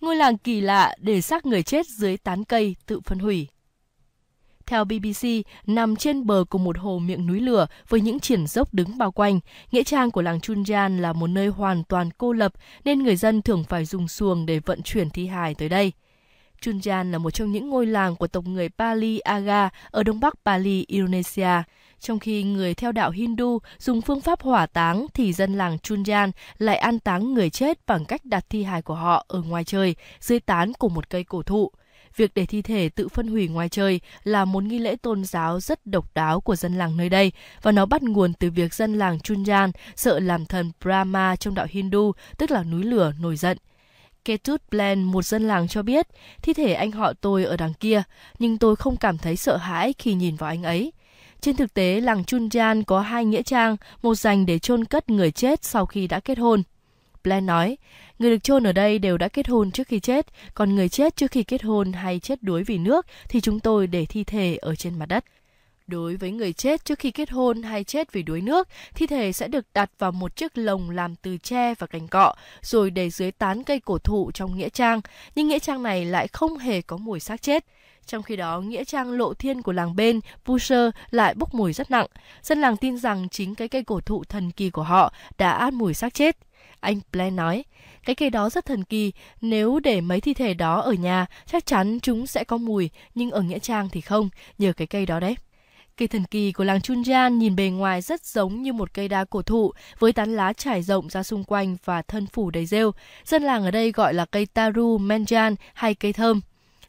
Ngôi làng kỳ lạ để xác người chết dưới tán cây tự phân hủy. Theo BBC, nằm trên bờ của một hồ miệng núi lửa với những triển dốc đứng bao quanh, nghĩa trang của làng Chunjan là một nơi hoàn toàn cô lập nên người dân thường phải dùng xuồng để vận chuyển thi hài tới đây. Chunjan là một trong những ngôi làng của tộc người Pali Aga ở đông bắc Bali, Indonesia. Trong khi người theo đạo Hindu dùng phương pháp hỏa táng thì dân làng Chunjan lại an táng người chết bằng cách đặt thi hài của họ ở ngoài trời, dưới tán của một cây cổ thụ. Việc để thi thể tự phân hủy ngoài trời là một nghi lễ tôn giáo rất độc đáo của dân làng nơi đây và nó bắt nguồn từ việc dân làng Chunjan sợ làm thần Brahma trong đạo Hindu, tức là núi lửa nổi giận. Ketut Bland, một dân làng cho biết, thi thể anh họ tôi ở đằng kia, nhưng tôi không cảm thấy sợ hãi khi nhìn vào anh ấy. Trên thực tế, làng Chunjan có hai nghĩa trang, một dành để chôn cất người chết sau khi đã kết hôn. Blaine nói, người được chôn ở đây đều đã kết hôn trước khi chết, còn người chết trước khi kết hôn hay chết đuối vì nước thì chúng tôi để thi thể ở trên mặt đất. Đối với người chết trước khi kết hôn hay chết vì đuối nước, thi thể sẽ được đặt vào một chiếc lồng làm từ tre và cành cọ, rồi để dưới tán cây cổ thụ trong nghĩa trang. Nhưng nghĩa trang này lại không hề có mùi xác chết. Trong khi đó, nghĩa trang lộ thiên của làng bên, Pusher lại bốc mùi rất nặng. Dân làng tin rằng chính cái cây cổ thụ thần kỳ của họ đã át mùi xác chết. Anh Ple nói, cái cây đó rất thần kỳ, nếu để mấy thi thể đó ở nhà, chắc chắn chúng sẽ có mùi, nhưng ở Nghĩa Trang thì không, nhờ cái cây đó đấy. Cây thần kỳ của làng Chunjan nhìn bề ngoài rất giống như một cây đa cổ thụ với tán lá trải rộng ra xung quanh và thân phủ đầy rêu. Dân làng ở đây gọi là cây taru menjan hay cây thơm.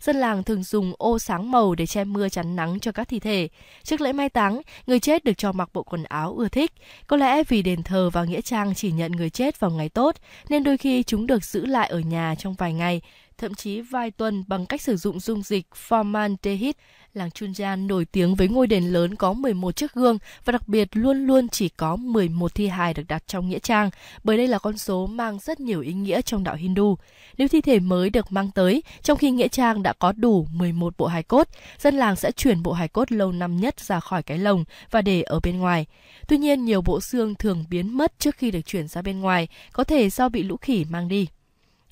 Dân làng thường dùng ô sáng màu để che mưa chắn nắng cho các thi thể. Trước lễ mai táng, người chết được cho mặc bộ quần áo ưa thích. Có lẽ vì đền thờ và nghĩa trang chỉ nhận người chết vào ngày tốt, nên đôi khi chúng được giữ lại ở nhà trong vài ngày thậm chí vài tuần bằng cách sử dụng dung dịch formaldehyde. Làng Chunjan nổi tiếng với ngôi đền lớn có 11 chiếc gương và đặc biệt luôn luôn chỉ có 11 thi hài được đặt trong nghĩa trang, bởi đây là con số mang rất nhiều ý nghĩa trong đạo Hindu. Nếu thi thể mới được mang tới, trong khi nghĩa trang đã có đủ 11 bộ hài cốt, dân làng sẽ chuyển bộ hài cốt lâu năm nhất ra khỏi cái lồng và để ở bên ngoài. Tuy nhiên, nhiều bộ xương thường biến mất trước khi được chuyển ra bên ngoài, có thể do bị lũ khỉ mang đi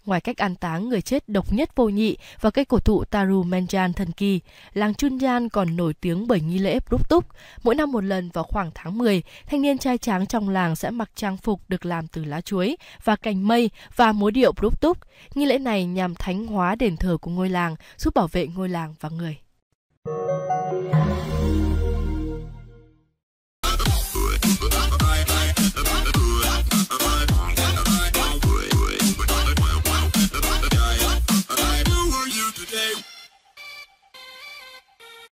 ngoài cách an táng người chết độc nhất vô nhị và cây cổ thụ Taru Menjan thần kỳ, làng Chunjan còn nổi tiếng bởi nghi lễ Brup Túc. Mỗi năm một lần vào khoảng tháng 10, thanh niên trai tráng trong làng sẽ mặc trang phục được làm từ lá chuối và cành mây và múa điệu Brup Túc. Nghi lễ này nhằm thánh hóa đền thờ của ngôi làng, giúp bảo vệ ngôi làng và người.